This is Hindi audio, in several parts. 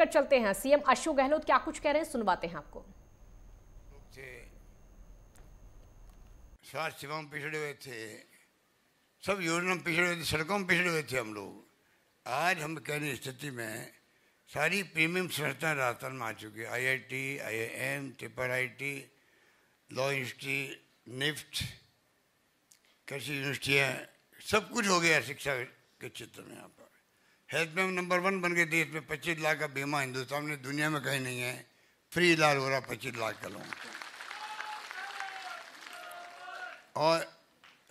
कर चलते हैं सीएम अशोक गहलोत क्या कुछ कह रहे हैं सुनवाते हैं आपको स्वास्थ्य सेवाओं पिछड़े हुए थे सब योजना में पिछड़े हुए थे सड़कों में पिछड़े हुए थे हम लोग आज हम कहने स्थिति में सारी प्रीमियम संस्थाएं राजस्थान में आ चुकी है IIT, IIM, triple IT, law university NIFT कृषि यूनिवर्सिटियाँ सब कुछ हो गया शिक्षा के क्षेत्र में यहाँ पर हेल्थ में नंबर वन बन गए देश में पच्चीस लाख का बीमा हिंदुस्तान में दुनिया में कहीं नहीं है फ्री इलाज हो रहा पच्चीस लाख का लोगों को और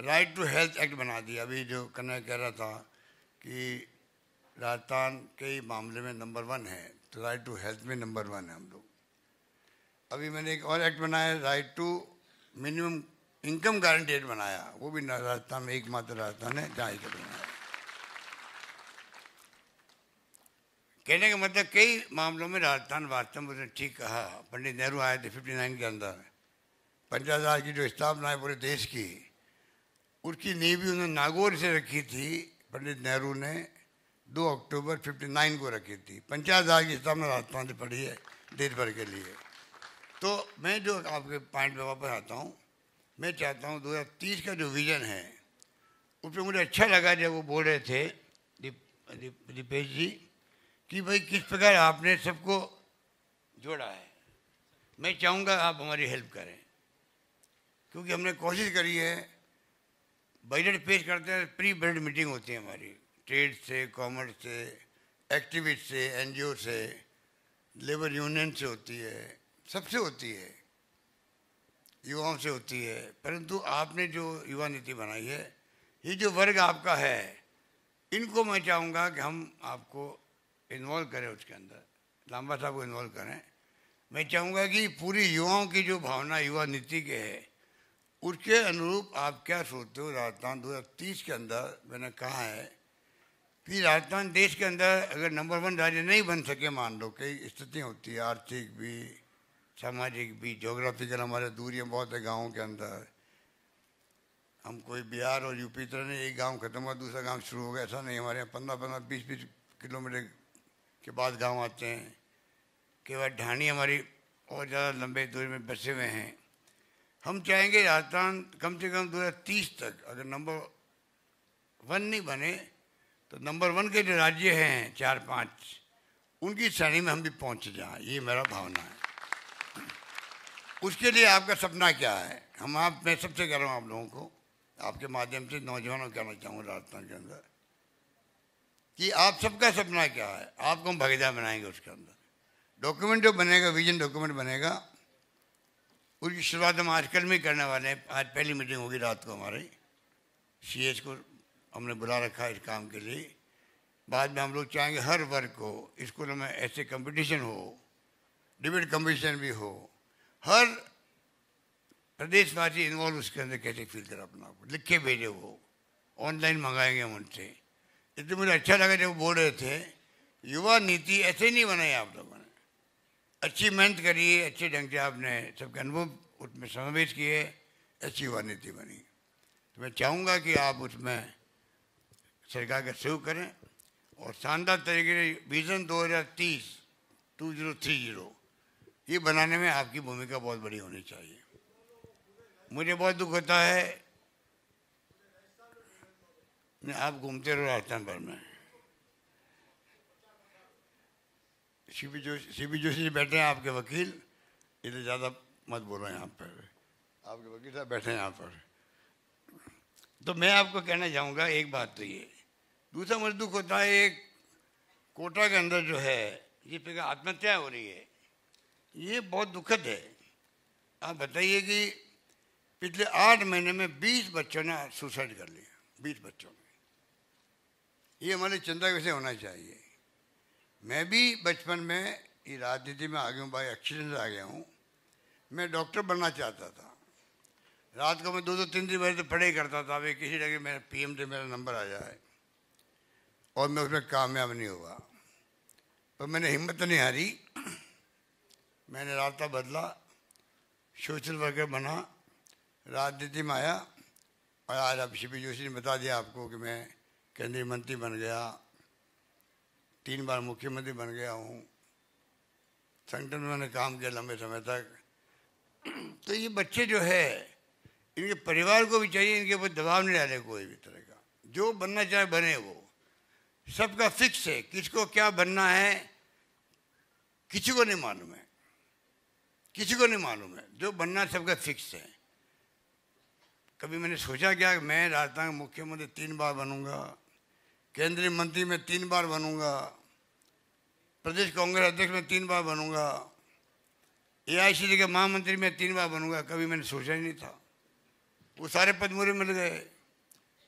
राइट टू हेल्थ एक्ट बना दिया अभी जो कन्या कह रहा था कि राजस्थान के मामले में नंबर वन है तो राइट टू हेल्थ में नंबर वन है हम लोग अभी मैंने एक और एक्ट बनाया right to minimum income guarantee act बनाया वो भी राजस्थान में एकमात्र राजस्थान है जहाँ इसे बनाया कहने का मतलब कई मामलों में राजस्थान वास्तव में उसने ठीक कहा पंडित नेहरू आए थे फिफ्टी नाइन के अंदर पंचायत की जो स्थापना है पूरे देश की उसकी नींव भी उन्होंने नागौर से रखी थी पंडित नेहरू ने 2 अक्टूबर 59 को रखी थी पंचायत राज की स्थापना राजस्थान से पढ़ी है देश भर के लिए तो मैं जो आपके पॉइंट में वापस आता हूँ मैं चाहता हूँ 2030 का जो विज़न है उसमें मुझे अच्छा लगा जब वो बोल रहे थे दीपेश जी कि भाई किस प्रकार आपने सबको जोड़ा है मैं चाहूँगा आप हमारी हेल्प करें क्योंकि हमने कोशिश करी है बजट पेश करते हैं प्री बजट मीटिंग होती है हमारी ट्रेड से कॉमर्स से एक्टिविस्ट से एनजीओ से लेबर यूनियन से होती है सबसे होती है युवाओं से होती है परंतु आपने जो युवा नीति बनाई है ये जो वर्ग आपका है इनको मैं चाहूँगा कि हम आपको इन्वॉल्व करें उसके अंदर लांबा साहब को इन्वॉल्व करें मैं चाहूँगा कि पूरी युवाओं की जो भावना युवा नीति के है उसके अनुरूप आप क्या सोचते हो राजस्थान दो के अंदर मैंने कहा है कि राजस्थान देश के अंदर अगर नंबर वन राज्य नहीं बन सके मान लो कई स्थितियाँ होती है आर्थिक भी सामाजिक भी जोग्राफिकल हमारे दूरियाँ बहुत है गाँव के अंदर हम कोई बिहार और यूपी तरह नहीं एक गांव खत्म हुआ दूसरा गांव शुरू हो गया ऐसा नहीं हमारे यहाँ पंद्रह पंद्रह बीस बीस किलोमीटर के बाद गांव आते हैं के बाद ढाणी हमारी और ज़्यादा लंबे दूरी में बसे हुए हैं हम चाहेंगे राजस्थान कम से कम दो तीस तक अगर नंबर वन नहीं बने तो नंबर वन के जो राज्य हैं चार पाँच उनकी श्रेणी में हम भी पहुंच जाएं ये मेरा भावना है उसके लिए आपका सपना क्या है हम आप मैं सबसे कह रहा हूँ आप लोगों को आपके माध्यम से नौजवानों को कहना चाहूँगा राजस्थान के अंदर कि आप सबका सपना क्या है आपको हम भागीदार बनाएंगे उसके अंदर डॉक्यूमेंट जो बनेगा विजन डॉक्यूमेंट बनेगा उसकी शुरुआत हम आजकल में करने वाले हैं आज पहली मीटिंग होगी रात को हमारी सी को हमने बुला रखा है इस काम के लिए बाद में हम लोग चाहेंगे हर वर्ग को स्कूलों में ऐसे कंपटीशन हो डिबेट कंपटीशन भी हो हर प्रदेशवासी इन्वॉल्व उसके अंदर कैसे फील कर अपना लिखे भेजे वो ऑनलाइन मंगाएंगे हम उनसे इतने मुझे अच्छा लगा जब बोल रहे थे युवा नीति ऐसे नहीं बनाई आप लोगों ने अच्छी मेहनत करी अच्छे ढंग से आपने सबके अनुभव उसमें समावेश किए अच्छी युवा नीति बनी तो मैं चाहूँगा कि आप उसमें सरकार का सहयोग करें और शानदार तरीके से विजन 2030 2030 ये बनाने में आपकी भूमिका बहुत बड़ी होनी चाहिए मुझे बहुत दुख होता है आप घूमते रहो राजस्थान भर में C P Joshi C P Joshi ji बैठे हैं आपके वकील इतने ज़्यादा मत बोलो यहाँ पर आपके वकील साहब बैठे हैं यहाँ पर तो मैं आपको कहना चाहूँगा एक बात तो ये दूसरा मुझे दुख होता है एक कोटा के अंदर जो है ये पे आत्महत्या हो रही है ये बहुत दुखद है आप बताइए कि पिछले आठ महीने में बीस बच्चों ने सुसाइड कर लिया बीस बच्चों ने ये हमारे चिंता कैसे होना चाहिए मैं भी बचपन में ये राजनीति में आ गया हूँ बाई एक्सीडेंट आ गया हूँ मैं डॉक्टर बनना चाहता था रात को मैं दो दो तीन दिन बजे तो पढ़े ही करता था अभी किसी जगह मेरा पी एम से मेरा नंबर आ जाए और मैं उसमें कामयाब नहीं हुआ पर मैंने हिम्मत नहीं हारी मैंने रास्ता बदला सोशल वर्कर बना राजनीति में आया और आज आप शिपी जोशी ने बता दिया आपको कि मैं केंद्रीय मंत्री बन गया तीन बार मुख्यमंत्री बन गया हूँ संगठन में मैंने काम किया लंबे समय तक तो ये बच्चे जो है इनके परिवार को भी चाहिए इनके ऊपर दबाव नहीं डाले कोई भी तरह का जो बनना चाहे बने वो सबका फिक्स है किसको क्या बनना है किसी को नहीं मालूम है किसी को नहीं मालूम है जो बनना सबका फिक्स है कभी मैंने सोचा क्या मैं राजस्थान का मुख्यमंत्री तीन बार बनूंगा केंद्रीय मंत्री में तीन बार बनूंगा प्रदेश कांग्रेस अध्यक्ष में तीन बार बनूंगा ए के महामंत्री में तीन बार बनूंगा कभी मैंने सोचा ही नहीं था वो सारे पद मुझे मिल गए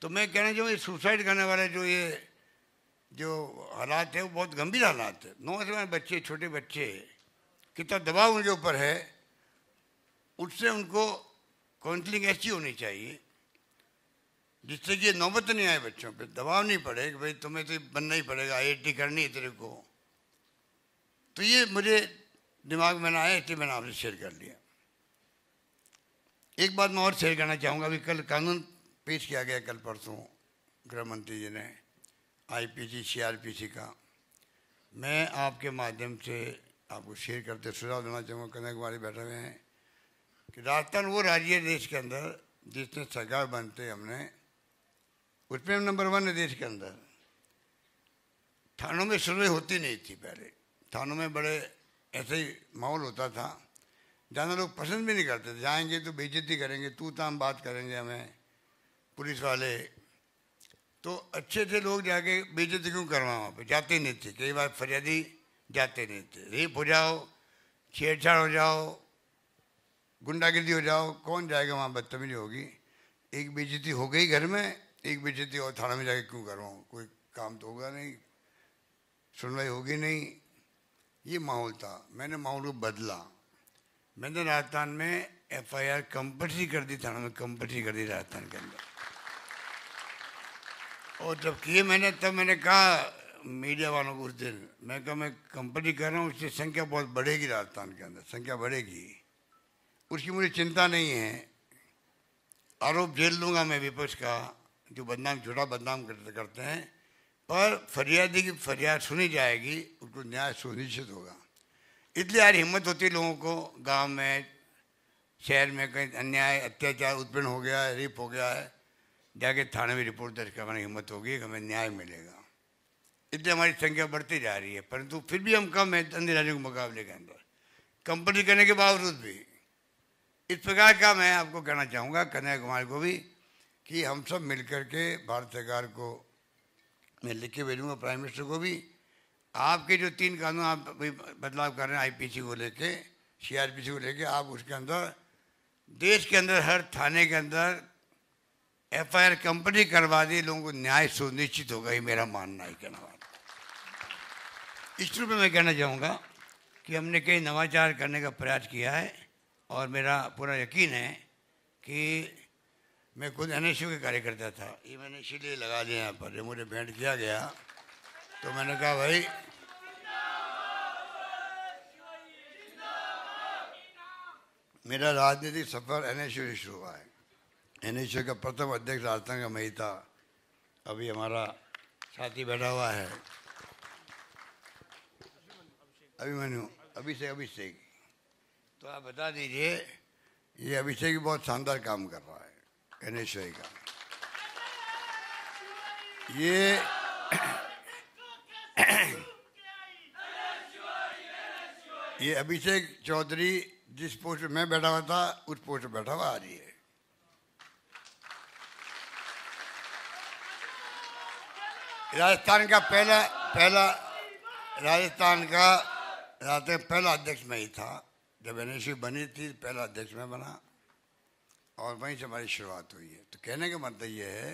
तो मैं कहना चाहूँगा सुसाइड करने वाले जो ये जो हालात है वो बहुत गंभीर हालात है नौजवान बच्चे छोटे बच्चे कितना दबाव उनके ऊपर है उससे उनको काउंसलिंग ऐसी होनी चाहिए जिससे ये नौबत नहीं आए बच्चों पे दबाव नहीं पड़े कि भाई तुम्हें तो बनना ही पड़ेगा आई करनी है तेरे को तो ये मुझे दिमाग में ना आया इसलिए मैंने आपसे शेयर कर लिया एक बात मैं और शेयर करना चाहूँगा अभी कल कानून पेश किया गया कल परसों गृह मंत्री जी ने आईपीसी सीआरपीसी का मैं आपके माध्यम से आपको शेयर करते सुझाव देना चाहूँगा कन्या कुमारी बैठे हुए हैं कि राजस्थान वो राज्य देश के अंदर जिसने सरकार बनते हमने उसमें नंबर वन है देश के अंदर थानों में सुलह होती नहीं थी पहले थानों में बड़े ऐसे ही माहौल होता था जाना लोग पसंद भी नहीं करते थे जाएंगे तो बेइज्जती करेंगे तू ताम बात करेंगे हमें पुलिस वाले तो अच्छे अच्छे लोग जाके बेइज्जती क्यों करवा वहाँ पर जाते नहीं थे कई बार फरियादी जाते नहीं थे रेप हो जाओ छेड़छाड़ हो जाओ गुंडागिर्दी हो जाओ कौन जाएगा वहाँ बदतमीजी होगी एक बेइज्जती हो गई घर में एक थी और थाना में जाके क्यों कर रहा हूँ कोई काम तो होगा नहीं सुनवाई होगी नहीं ये माहौल था मैंने माहौल को बदला मैंने राजस्थान में एफआईआर कंपल्सरी कर दी थाना में कंपल्सरी कर दी राजस्थान के अंदर और जब किए मैंने तब मैंने कहा मीडिया वालों को उस दिन मैं कहा मैं कंपनी कर रहा हूँ उसकी संख्या बहुत बढ़ेगी राजस्थान के अंदर संख्या बढ़ेगी उसकी मुझे चिंता नहीं है आरोप झेल लूँगा मैं विपक्ष का जो बदनाम झूठा बदनाम करते हैं पर फरियादी की फरियाद सुनी जाएगी उनको न्याय सुनिश्चित होगा इसलिए यार हिम्मत होती है लोगों को गांव में शहर में कहीं अन्याय अत्याचार उत्पन्न हो गया है रेप हो गया है जाके थाने में रिपोर्ट दर्ज करवाने की हिम्मत होगी हमें न्याय मिलेगा इसलिए हमारी संख्या बढ़ती जा रही है परंतु फिर भी हम कम हैं अन्य राज्यों के मुकाबले के अंदर कंपनी करने के बावजूद भी इस प्रकार का मैं आपको कहना चाहूँगा कन्या कुमार को भी कि हम सब मिलकर के भारत सरकार को मैं लिख के भेजूँगा प्राइम मिनिस्टर को भी आपके जो तीन कानून आप बदलाव कर रहे हैं आईपीसी को लेके सीआरपीसी को लेके आप उसके अंदर देश के अंदर हर थाने के अंदर एफआईआर कंपनी करवा दी लोगों को न्याय सुनिश्चित होगा ये मेरा मानना है कहना इस रूप में मैं कहना चाहूँगा कि हमने कई नवाचार करने का प्रयास किया है और मेरा पूरा यकीन है कि मैं खुद एन के कार्यकर्ता था ये हाँ, मैंने इसीलिए लगा दिया यहाँ पर जब मुझे भेंट किया गया तो मैंने कहा भाई मेरा राजनीतिक सफर एन से शुरू हुआ है एन का प्रथम अध्यक्ष राजस्थान का मई था अभी हमारा साथी बैठा हुआ है अभी अभिमन्यु अभिषेक अभिषेक तो आप बता दीजिए ये अभिषेक भी बहुत शानदार काम कर रहा है गणेश का ये ये अभिषेक चौधरी जिस पोस्ट में बैठा हुआ था उस पोस्ट में बैठा हुआ आ रही है राजस्थान का पहला पहला राजस्थान का राजस्थान पहला अध्यक्ष में ही था जब एन बनी थी पहला अध्यक्ष में बना और वहीं से हमारी शुरुआत हुई है तो कहने का मतलब ये है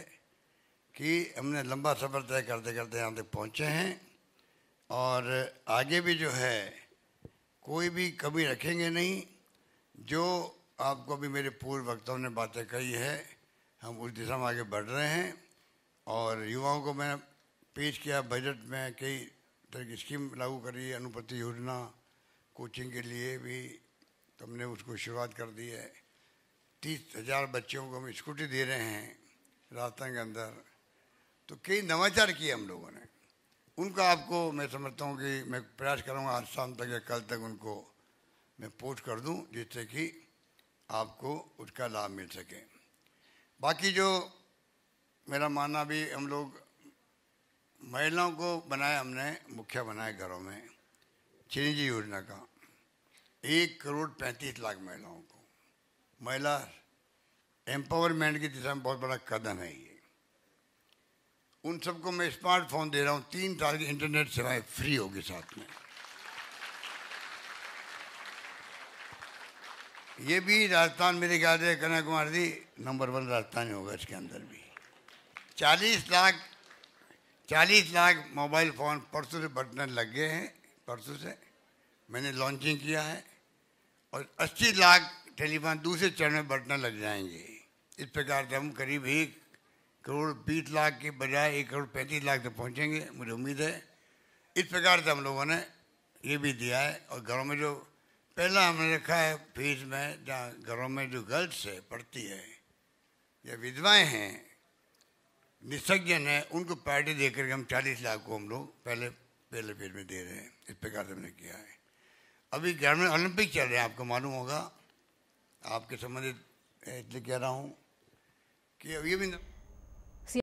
कि हमने लंबा सफ़र तय करते करते यहाँ तक पहुँचे हैं और आगे भी जो है कोई भी कमी रखेंगे नहीं जो आपको भी मेरे पूर्व वक्ताओं ने बातें कही है हम उस दिशा में आगे बढ़ रहे हैं और युवाओं को मैं पेश किया बजट में कई तरह की स्कीम लागू करी अनुपति योजना कोचिंग के लिए भी तुमने तो उसको शुरुआत कर दी है तीस हजार बच्चों को हम स्कूटी दे रहे हैं राजस्थान के अंदर तो कई नवाचार किए हम लोगों ने उनका आपको मैं समझता हूँ कि मैं प्रयास करूँगा आज शाम तक या कल तक उनको मैं पोस्ट कर दूँ जिससे कि आपको उसका लाभ मिल सके बाकी जो मेरा मानना भी हम लोग महिलाओं को बनाया हमने मुखिया बनाए घरों में चिरंजी योजना का एक करोड़ पैंतीस लाख महिलाओं महिला एम्पावरमेंट की दिशा में बहुत बड़ा कदम है ये उन सबको मैं स्मार्टफोन दे रहा हूँ तीन साल की इंटरनेट सेवाएं फ्री होगी साथ में ये भी राजस्थान मेरे ख्याल से कन्याकुमारी नंबर वन राजस्थान होगा इसके अंदर भी चालीस लाख चालीस लाख मोबाइल फ़ोन परसों से बटन लग गए हैं परसों से मैंने लॉन्चिंग किया है और अस्सी लाख टेलीफोन दूसरे चरण में बढ़ने लग जाएंगे इस प्रकार से हम करीब एक करोड़ बीस लाख के बजाय एक करोड़ पैंतीस लाख तक पहुँचेंगे मुझे उम्मीद है इस प्रकार से हम लोगों ने ये भी दिया है और घरों में जो पहला हमने रखा है फीस में जहाँ घरों में जो गर्ल्स है पढ़ती है या विधवाएं हैं निस्सज्जन है उनको पार्टी देकर के हम चालीस लाख को हम लोग पहले पहले फेज में दे रहे हैं इस प्रकार से हमने किया है अभी ग्रामीण ओलंपिक चल रहे हैं आपको मालूम होगा आपके संबंधित इसलिए कह रहा हूँ कि अभी भी